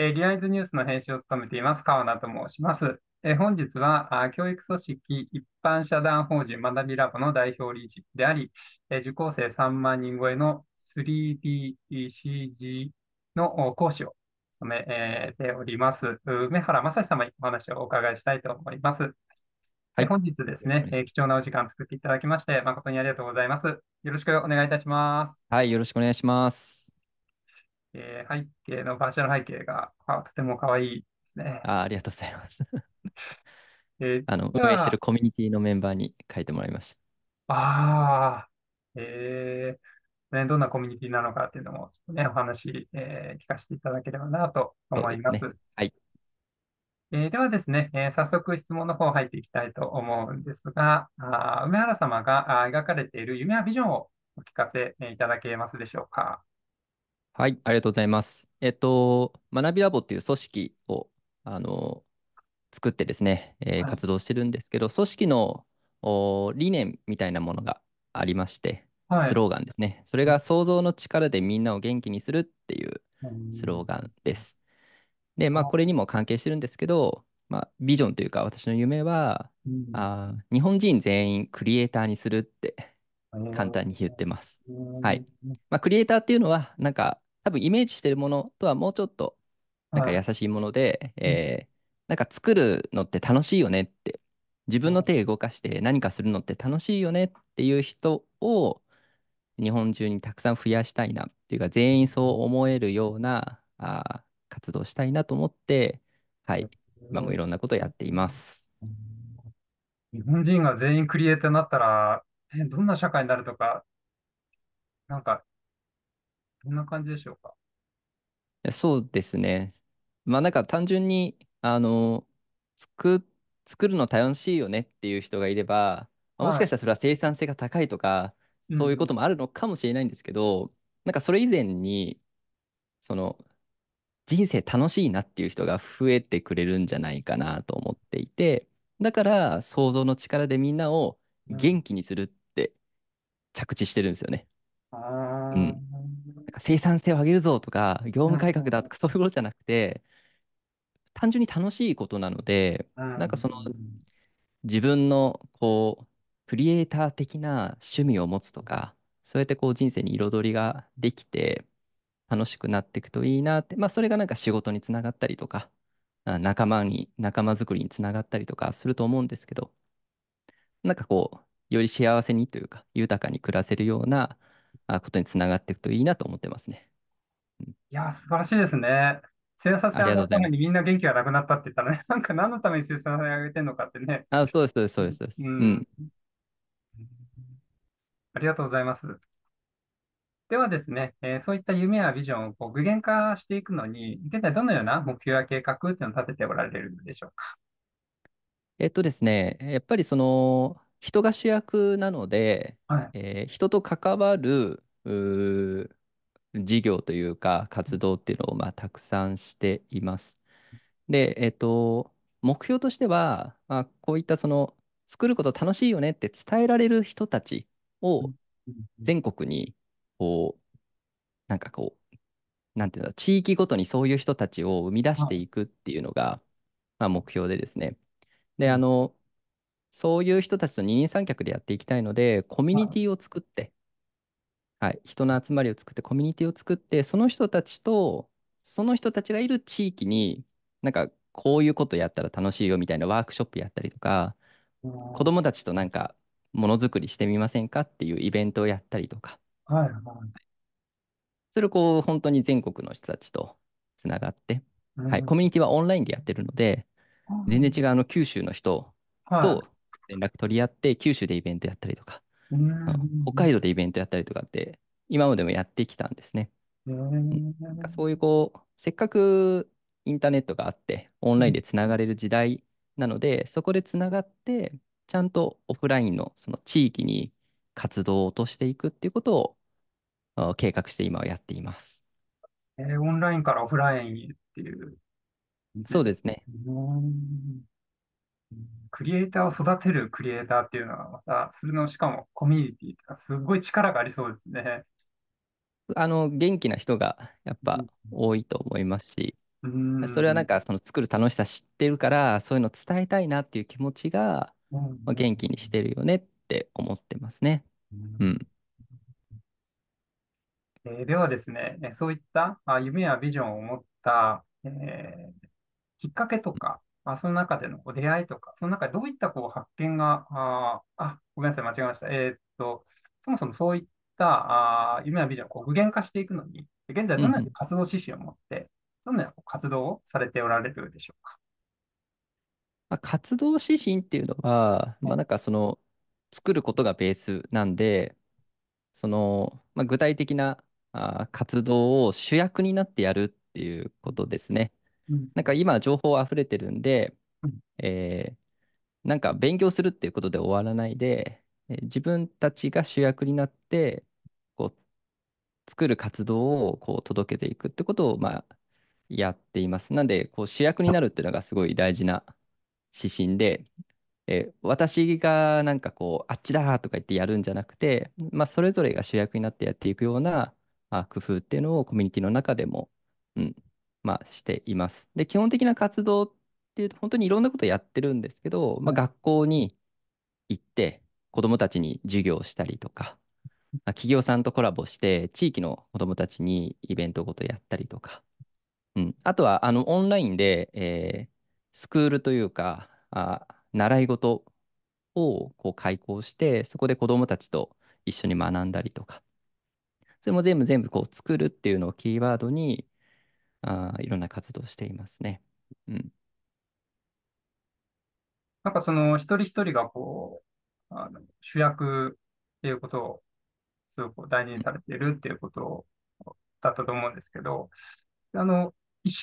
えリアイズニュースの編集を務めています、川名と申します。え本日はあ、教育組織一般社団法人学びラボの代表理事であり、え受講生3万人超えの 3DCG の講師を務め、えております、梅原正史様にお話をお伺いしたいと思います。はい、本日ですね、え貴重なお時間作っていただきまして、誠にありがとうございます。よろしくお願いいたします。はい、よろしくお願いします。えー、背景の、バーチャル背景がとても可愛いですね。あありがとうございます。えー、あの運営してるコミュニティのメンバーに書いてもらいました。ああ、えーね、どんなコミュニティなのかっていうのも、ね、お話、えー、聞かせていただければなと思います。すね、はい。えー、ではですね、えー、早速質問の方入っていきたいと思うんですが、あ梅原様があ描かれている夢やビジョンをお聞かせいただけますでしょうか。はい、ありがとうございます。えっと、学びラボっていう組織を、あの、作ってですね、えー活動してるんですけど、組織のお理念みたいなものがありまして、はスローガンですね。それが想像の力でみんなを元気にするっていうスローガンです。で、まあ、これにも関係してるんですけど、まあ、ビジョンというか私の夢は、うんあ日本人全員クリエイターにするって簡単に言ってます。はい。まあ、クリエイターっていうのは、なんか多分イメージしてるものとはもうちょっとなんか優しいもので、はい、えー、なんか作るのって楽しいよねって自分の手動かして何かするのって楽しいよねっていう人を日本中にたくさん増やしたいなっていうか全員そう思えるようなあ活動したいなと思ってはい今もいろんなことやっています日本人が全員クリエイターになったら、えどんな社会になるとかなんかどんな感じでしょうかそうですね。まあなんか単純に、あの、作、作るの楽しいよねっていう人がいれば、まあもしかしたらそれは生産性が高いとか、そういうこともあるのかもしれないんですけど、なんかそれ以前に、その、人生楽しいなっていう人が増えてくれるんじゃないかなと思っていて、だから想像の力でみんなを元気にするって着地してるんですよね。あうん。か生産性を上げるぞとか、業務改革だとか、そういうことじゃなくて、単純に楽しいことなので、なんかその、自分のこう、クリエイター的な趣味を持つとか、そうやってこう人生に彩りができて、楽しくなっていくといいなって、まあそれがなんか仕事につながったりとか、仲間に、仲間づくりにつながったりとかすると思うんですけど、なんかこう、より幸せにというか、豊かに暮らせるようなことにつながっていくといいなと思ってますね。うん、いや、素晴らしいですね。生産性上げるためにみんな元気がなくなったって言ったら、ね、なんか何のために生産性上げてるのかってね。あ、そうです、そうです、そうです。うん。ありがとうございます。ではですね、えー、そういった夢やビジョンをこう具現化していくのに、現在どのような目標や計画っていうのを立てておられるんでしょうか。えっとですね、やっぱりその、人が主役なので、はい、えー、人と関わる事業というか活動っていうのをまあたくさんしています。で、えっ、ー、と、目標としては、まあ、こういったその作ること楽しいよねって伝えられる人たちを全国にこうなんかこうなんていうの地域ごとにそういう人たちを生み出していくっていうのが、まあ、目標でですねであのそういう人たちと二人三脚でやっていきたいので、コミュニティを作って、はい、人の集まりを作って、コミュニティを作って、その人たちと、その人たちがいる地域に、なんかこういうことやったら楽しいよみたいなワークショップやったりとか、子どもたちとなんかものづくりしてみませんかっていうイベントをやったりとか、はい、それをこう本当に全国の人たちとつながって、はい、コミュニティはオンラインでやってるので、全然違うあの九州の人と連絡取り合って、九州でイベントやったりとか、北海道でイベントやったりとかって、今までもやってきたんですね。うそういうこう、せっかくインターネットがあって、オンラインでつながれる時代なので、そこでつながって、ちゃんとオフラインのその地域に活動を落としていくっていうことを計画して今はやっています。えー、オンラインからオフラインっていう。そうですね。クリエイターを育てるクリエイターっていうのは、また、それの、しかもコミュニティとか、すごい力がありそうですね。あの、元気な人がやっぱ多いと思いますし、うんそれはなんか、その作る楽しさ知ってるから、そういうの伝えたいなっていう気持ちが、うん、まあ、元気にしてるよねって思ってますね。うん。えー、ではですね、そういった、まあ、夢やビジョンを持った、えー、きっかけとか、あその中でのこう出会いとか、その中でどういったこう発見が、ああ、ごめんなさい、間違えました。えー、っと、そもそもそういったあ夢やビジョンをこう具現化していくのに、現在どのように活動指針を持って、うん、どのような活動をされておられるでしょうか。まあ、活動指針っていうのは、まあ、なんかその、作ることがベースなんで、その、まあ、具体的なあ活動を主役になってやるっていうことですね。なんか今情報溢れてるんで、えー、なんか勉強するっていうことで終わらないで、えー自分たちが主役になってこう作る活動をこう届けていくってことを、まあ、やっています。なんでこう主役になるっていうのがすごい大事な指針で、えー私がなんかこうあっちだとか言ってやるんじゃなくて、まあ、それぞれが主役になってやっていくようなあ工夫っていうのをコミュニティの中でも、うん、まあ、しています。で、基本的な活動っていうと、本当にいろんなことやってるんですけど、まあ、学校に行って、子どもたちに授業をしたりとか、まあ、企業さんとコラボして、地域の子どもたちにイベントごとやったりとか、うん、あとはあのオンラインで、えー、スクールというか、あ習い事をこう開講して、そこで子どもたちと一緒に学んだりとか、それも全部全部こう作るっていうのをキーワードに、あいろんな活動していますね。うん、なんかその一人一人がこうあの主役っていうことをすごく大事にされているっていうことだったと思うんですけど、あの意思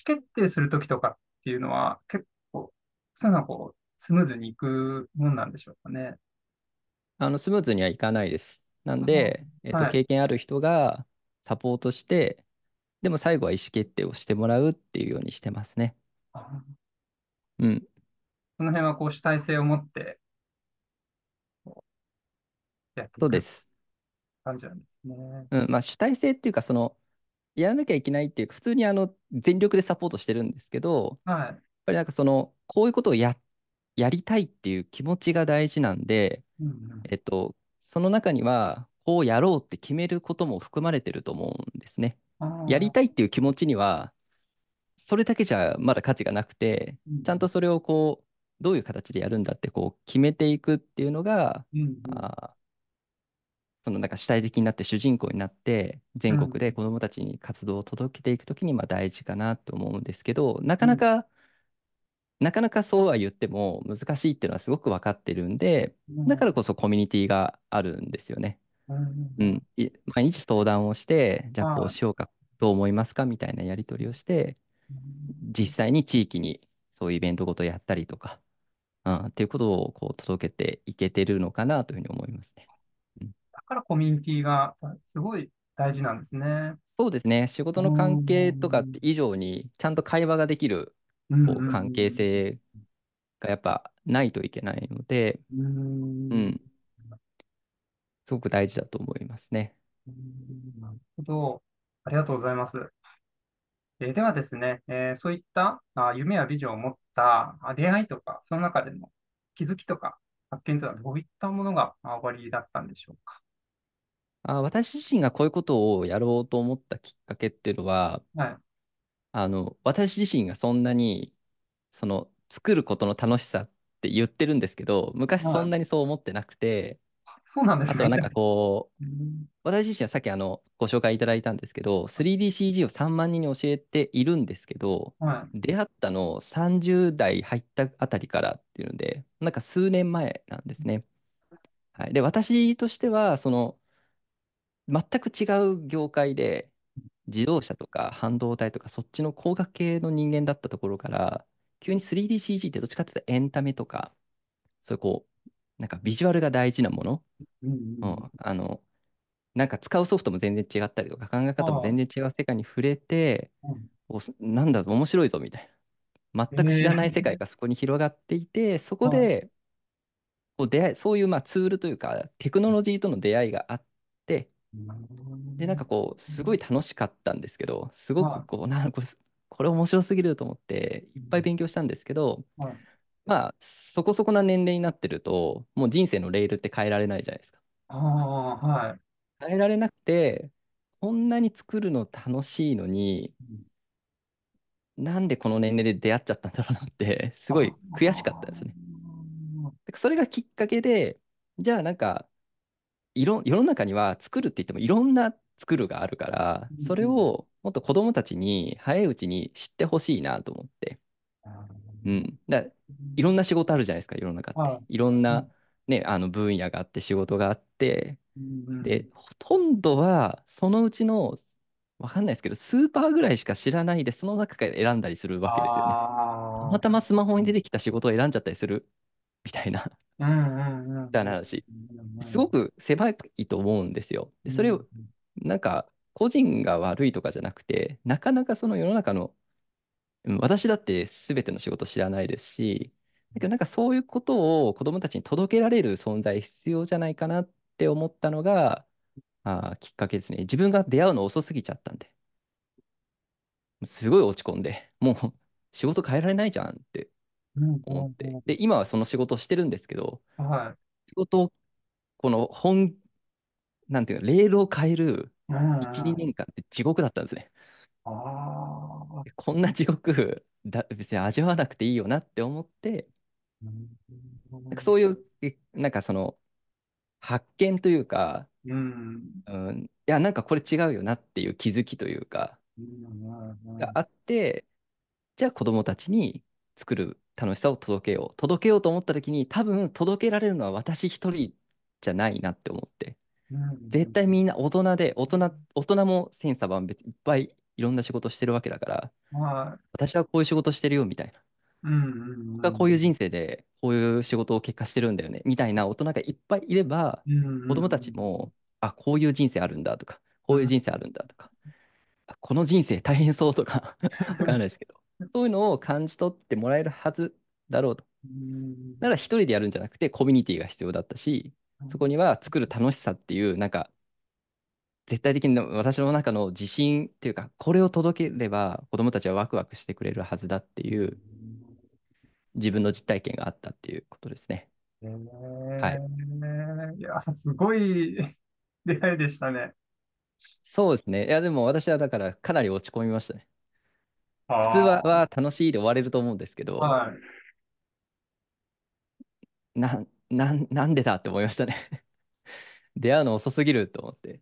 決定するときとかっていうのは結構そういこうスムーズにいくもんなんでしょうかね。あのスムーズにはいかないです。なんで、えっと、はい、経験ある人がサポートして、でも最後は意思決定をしてもらうっていうようにしてますね。うん。その辺はこう主体性を持って、やっていそうです。感じなんですね。うん、まあ主体性っていうか、その、やらなきゃいけないっていうか、普通にあの、全力でサポートしてるんですけど、はい。やっぱりなんかその、こういうことをや、やりたいっていう気持ちが大事なんで、うんうんえっと、その中には、こうやろうって決めることも含まれてると思うんですね。やりたいっていう気持ちには、それだけじゃまだ価値がなくて、うんちゃんとそれをこう、どういう形でやるんだってこう決めていくっていうのが、うんうんあそのなんか主体的になって主人公になって全国で子どもたちに活動を届けていくときにまあ大事かなと思うんですけどなかなか、なかなかそうは言っても難しいっていうのはすごく分かってるんでうんだからこそコミュニティがあるんですよね。うん、毎日相談をして、じゃあこうしようか、どう思いますかみたいなやり取りをして、実際に地域にそういうイベントごとやったりとか、うん、っていうことをこう届けていけてるのかなというふうに思いますね。うん、だからコミュニティがすごい大事なんですね。そうですね。仕事の関係とか以上に、ちゃんと会話ができるこう関係性がやっぱないといけないので、うん、うんすごく大事だと思いますね。なるほど。ありがとうございます。えー、ではですね、えー、そういったあ夢やビジョンを持ったあ出会いとか、その中での気づきとか発見というのはどういったものがあ終わりだったんでしょうか。あ私自身がこういうことをやろうと思ったきっかけっていうのは、はい、あの私自身がそんなにその作ることの楽しさって言ってるんですけど昔そんなにそう思ってなくて、そうなんです、ね、あとはなんかこう、私自身はさっきあのご紹介いただいたんですけど、3DCG を3万人に教えているんですけど、はい、出会ったの30代入ったあたりからっていうので、なんか数年前なんですね。はい、で、私としては、その、全く違う業界で、自動車とか半導体とかそっちの工学系の人間だったところから急に 3DCG ってどっちかっていうとエンタメとかそういうこうなんかビジュアルが大事なもの、うんうんあのなんか使うソフトも全然違ったりとか考え方も全然違う世界に触れて、うんおなんだ面白いぞみたいな全く知らない世界がそこに広がっていて、そこでこう出会いそういうまあツールというかテクノロジーとの出会いがあってでなんかこうすごい楽しかったんですけどすごくこうなんかこれこれ面白すぎると思っていっぱい勉強したんですけど、まあ、そこそこな年齢になってると、もう人生のレールって変えられないじゃないですか。ああ、はい。変えられなくて、こんなに作るの楽しいのに、なんでこの年齢で出会っちゃったんだろうなって、すごい悔しかったですね。それがきっかけで、じゃあなんか、いろ世の中には作るって言ってもいろんな作るがあるから、それをもっと子どもたちに早いうちに知ってほしいなと思って。うん、だいろんな仕事あるじゃないですか、世の中って。はい、いろんな、ね、あの分野があって仕事があって、で、ほとんどはそのうちの、わかんないですけど、スーパーぐらいしか知らないで、その中から選んだりするわけですよね。たまたまスマホに出てきた仕事を選んじゃったりするみたいな、みたいな話。すごく狭いと思うんですよ。でそれを、なんか、個人が悪いとかじゃなくて、なかなかその世の中の私だって全ての仕事知らないですし、だけどなんかそういうことを子どもたちに届けられる存在必要じゃないかなって思ったのが、あきっかけですね。自分が出会うの遅すぎちゃったんで。すごい落ち込んで、もう仕事変えられないじゃんって思って。で、今はその仕事をしてるんですけど、はい、仕事を、この本、なんていうの、レールを変える1、2年間って地獄だったんですね。ああ。こんな地獄だ、別に味わわなくていいよなって思って、なんかそういう、なんかその、発見というか、うん、うん、いや、なんかこれ違うよなっていう気づきというか、があって、じゃあ子供たちに作る楽しさを届けよう。届けようと思った時に、多分届けられるのは私一人じゃないなって思って。絶対みんな大人で、大人、大人も千差万別いっぱいいろんな仕事してるわけだから、はい。私はこういう仕事してるよみたいな。うんうん僕はこういう人生でこういう仕事を結果してるんだよねみたいな大人がいっぱいいればうんうん子供たちもあこういう人生あるんだとかこういう人生あるんだとかこの人生大変そうとか わかんないですけどそういうのを感じ取ってもらえるはずだろうと。なら一人でやるんじゃなくてコミュニティが必要だったしそこには作る楽しさっていうなんか絶対的に私の中の自信っていうかこれを届ければ子どもたちはワクワクしてくれるはずだっていう自分の実体験があったっていうことですね。ー、はい、いやすごい 出会いでしたね。そうですね。いやでも私はだからかなり落ち込みましたね。普通はは楽しいで終われると思うんですけど、はい、なななんでだって思いましたね。出会うの遅すぎると思って。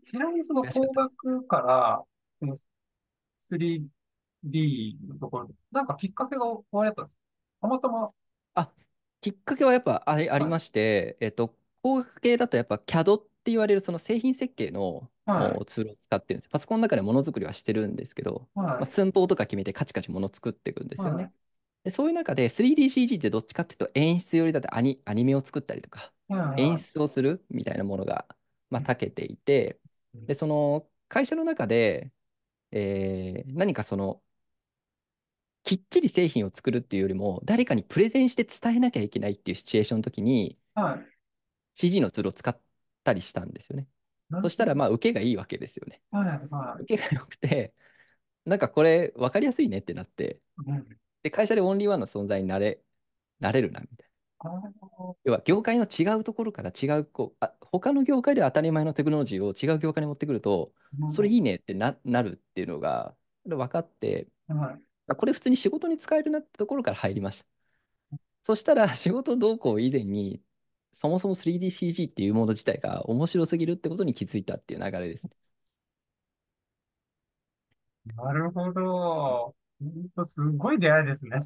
ちなみにその工学から、その 3D のところ、なんかきっかけが終わりだったんですたまたま。あ、きっかけはやっぱあり,、ありまして、はい、えっと、工学系だとやっぱ CAD って言われるその製品設計の、はい、ツールを使ってるんです。パソコンの中でものづくりはしてるんですけど、はい、まあ、寸法とか決めてカチカチもの作っていくんですよね。でそういう中で 3DCG ってどっちかっていうと演出よりだってアニアニメを作ったりとか、演出をするみたいなものが、まあ、たけていて、で、その会社の中で、えー何かその、きっちり製品を作るっていうよりも、誰かにプレゼンして伝えなきゃいけないっていうシチュエーションの時に、はい。CG のツールを使ったりしたんですよね。そしたら、まあ、受けがいいわけですよね。はい、は受けが良くて、なんかこれ分かりやすいねってなって、うんで、会社でオンリーワンの存在になれ、なれるな、みたいな。要は業界の違うところから違うこうあ他の業界で当たり前のテクノロジーを違う業界に持ってくるとそれいいねってな、なるっていうのが分かってはい。あこれ普通に仕事に使えるなってところから入りました。そしたら仕事動向以前にそもそも 3DCG っていうもの自体が面白すぎるってことに気づいたっていう流れですね。なるほど。ほんと、すごい出会いですね。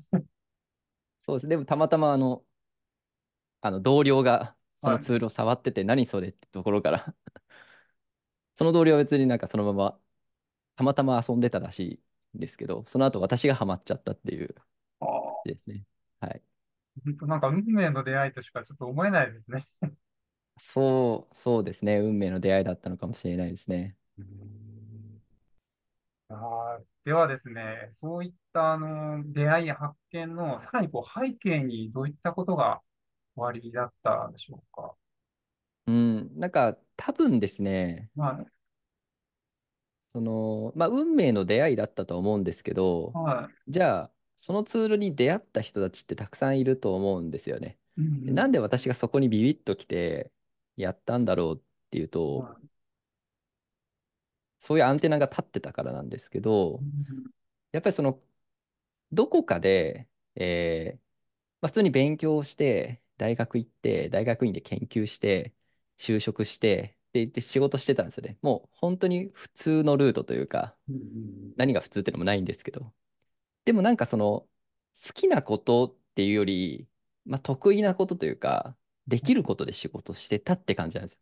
そうです。でもたまたまあのあの同僚がそのツールを触ってて、何それってところから その同僚は別になんかそのままたまたま遊んでたらしいんですけど、その後私がハマっちゃったっていうですね。はい。なんか運命の出会いとしかちょっと思えないですね。そう、そうですね。運命の出会いだったのかもしれないですね。あではですね、そういったあの出会いや発見のさらにこう背景にどういったことが終わりだったんでしょうか。うん、なんか多分ですね、はい。その、まあ、運命の出会いだったと思うんですけど、はい。じゃあ、そのツールに出会った人たちってたくさんいると思うんですよね。うん、なんで私がそこにビビッときてやったんだろうっていうと、はい、そういうアンテナが立ってたからなんですけど、うん、やっぱりその、どこかで、えーまあ、普通に勉強して、大学行って、大学院で研究して、就職して、で、で仕事してたんですよね。もう本当に普通のルートというか、うんうん何が普通っていうのもないんですけど。でもなんかその、好きなことっていうより、まあ、得意なことというか、できることで仕事してたって感じなんですよ。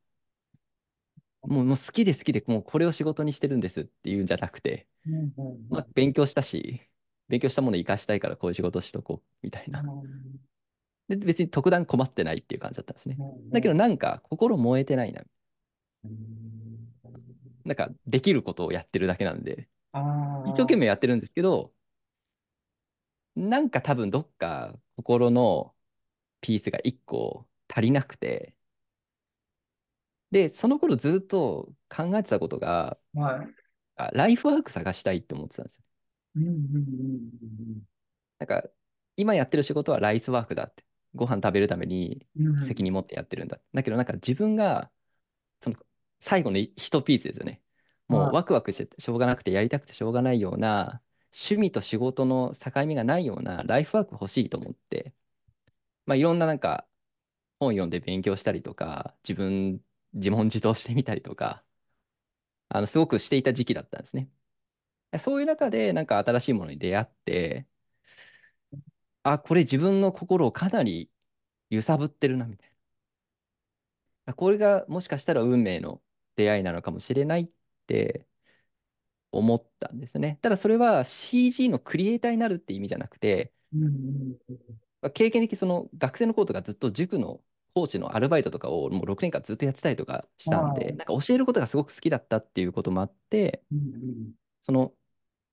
もうもう好きで好きで、もうこれを仕事にしてるんですっていうんじゃなくて、うんうんうん、まあ、勉強したし、勉強したものを生かしたいからこういう仕事しとこうみたいなで、別に特段困ってないっていう感じだったんですね。だけどなんか心燃えてないな。なんかできることをやってるだけなんで、一生懸命やってるんですけど、なんか多分どっか心のピースが一個足りなくて、で、その頃ずっと考えてたことが、はい、ライフワーク探したいって思ってたんですよ。なんか今やってる仕事はライスワークだって。ご飯食べるために責任持ってやってるんだ。うん、だけどなんか自分がその最後の一ピースですよね。もうワクワクしてしょうがなくてやりたくてしょうがないような趣味と仕事の境目がないようなライフワーク欲しいと思って、まあ、いろんななんか本読んで勉強したりとか自分自問自答してみたりとかあのすごくしていた時期だったんですね。そういう中でなんか新しいものに出会ってあ、これ自分の心をかなり揺さぶってるな、みたいな。これがもしかしたら運命の出会いなのかもしれないって思ったんですね。ただそれは CG のクリエイターになるって意味じゃなくて、ま経験的その学生の子とかずっと塾の講師のアルバイトとかをもう6年間ずっとやってたりとかしたんで、なんか教えることがすごく好きだったっていうこともあって、その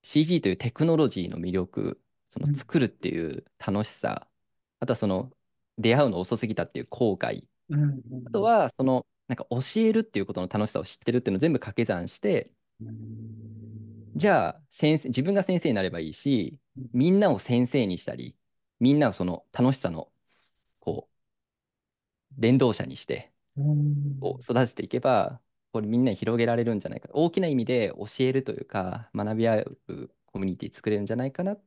CG というテクノロジーの魅力その作るっていう楽しさ、あとはその出会うの遅すぎたっていう後悔、あとはそのなんか教えるっていうことの楽しさを知ってるっていうのを全部掛け算して、じゃあ先生自分が先生になればいいしみんなを先生にしたりみんなをその楽しさのこう伝道者にしてを育てていけばこれみんなに広げられるんじゃないか大きな意味で教えるというか学び合うコミュニティ作れるんじゃないかなっ、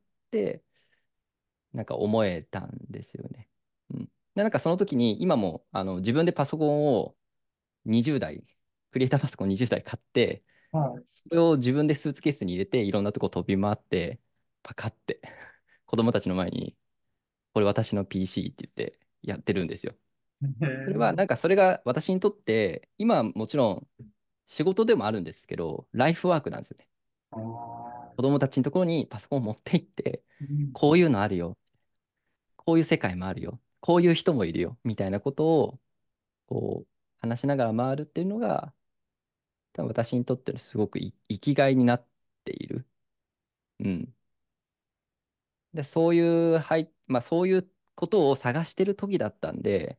なんか思えたんですよね。うん、でなんかその時に、今もあの自分でパソコンを20台、クリエイターパソコン20台買って、はい、それを自分でスーツケースに入れて、いろんなとこ飛び回って、パカって子供たちの前に、これ私の PC って言ってやってるんですよ。それはなんかそれが私にとって今もちろん仕事でもあるんですけどライフワークなんですよね。子供たちのところにパソコンを持って行って、こういうのあるよ。こういう世界もあるよ。こういう人もいるよ。みたいなことを、こう、話しながら回るっていうのが、多分私にとってすごく生きがいになっている。うん。で、そういう、はい、まあそういうことを探してる時だったんで、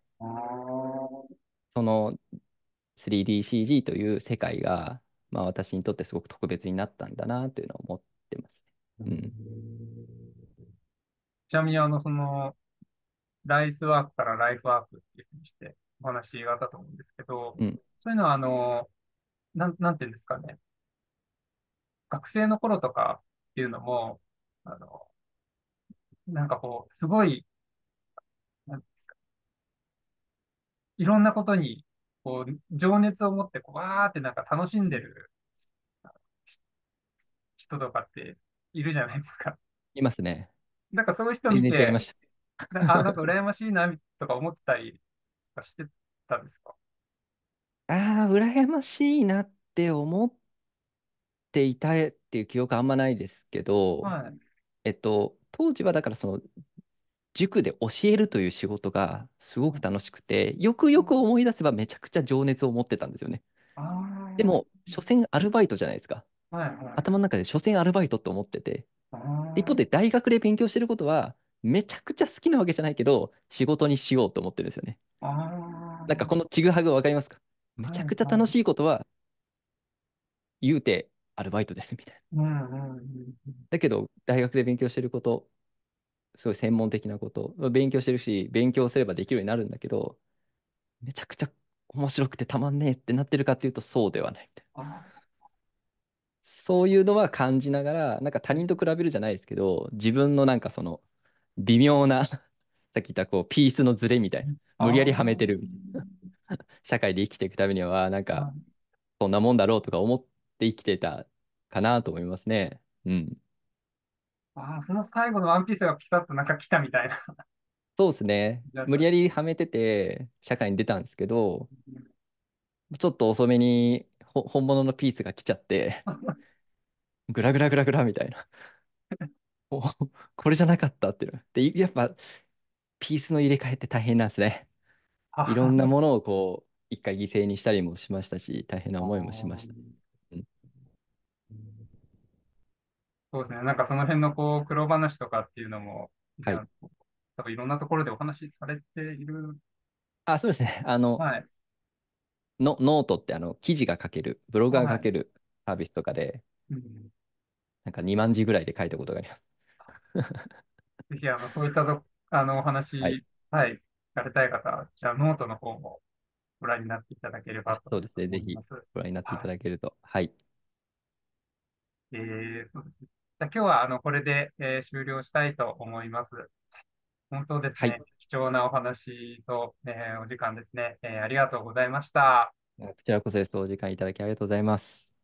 その 3DCG という世界がまあ、私にとってすごく特別になったんだなというのを思ってます。うん、ちなみに、あの、その、ライスワークからライフワークっていうふうにしてお話があったと思うんですけど、うん、そういうのは、あの、なん、なんていうんですかね。学生の頃とかっていうのも、あの、なんかこう、すごい、なんですか。いろんなことにこう、情熱を持って、こう、わーってなんか楽しんでる人とかっているじゃないですか。いますね。なんかその人見いうて、た。あ、なんか羨ましいなとか思ってたりとかしてたんですかああ、羨ましいなって思っていたっていう記憶あんまないですけど、はい。えっと、当時はだからその塾で教えるという仕事がすごく楽しくて、よくよく思い出せばめちゃくちゃ情熱を持ってたんですよね。でも、所詮アルバイトじゃないですか。はいはい、頭の中で所詮アルバイトと思ってて。一方で大学で勉強してることは、めちゃくちゃ好きなわけじゃないけど、仕事にしようと思ってるんですよね。なんかこのちぐはぐ分かりますかめちゃくちゃ楽しいことは、言うてアルバイトですみたいな。だけど、大学で勉強してること、すごい専門的なこと、勉強してるし、勉強すればできるようになるんだけど、めちゃくちゃ面白くてたまんねえってなってるかっていうと、そうではないみたいな。そういうのは感じながら、なんか他人と比べるじゃないですけど、自分のなんかその微妙な さっき言ったこうピースのズレみたいな、無理やりはめてる 社会で生きていくためには、なんかそんなもんだろうとか思って生きてたかなと思いますね。うん。ああ、その最後のワンピースがピタッとなんか来たみたいな。そうですね。無理やりはめてて、社会に出たんですけど、ちょっと遅めにほ本物のピースが来ちゃって、グラグラグラグラみたいな。これじゃなかったっていう。で、やっぱ、ピースの入れ替えって大変なんですね。いろんなものをこう、一回犠牲にしたりもしましたし、大変な思いもしました。そうですね。なんかその辺のこう、苦労話とかっていうのも、はい、多分いろんなところでお話しされている。あ、そうですね。あの、はい、のノートってあの記事が書ける、ブロガーが書けるサービスとかで、はいうん、なんか2万字ぐらいで書いたことがあります。ぜひあの、そういったあのお話、はい、はい、されたい方は、そノートの方もご覧になっていただければとそうですね、ぜひご覧になっていただけると。はい。えー、そうですね。じゃ今日はあのこれで、えー、終了したいと思います。本当ですね、はい、貴重なお話と、えー、お時間ですね、えー、ありがとうございました。こちらこそです。お時間いただきありがとうございます。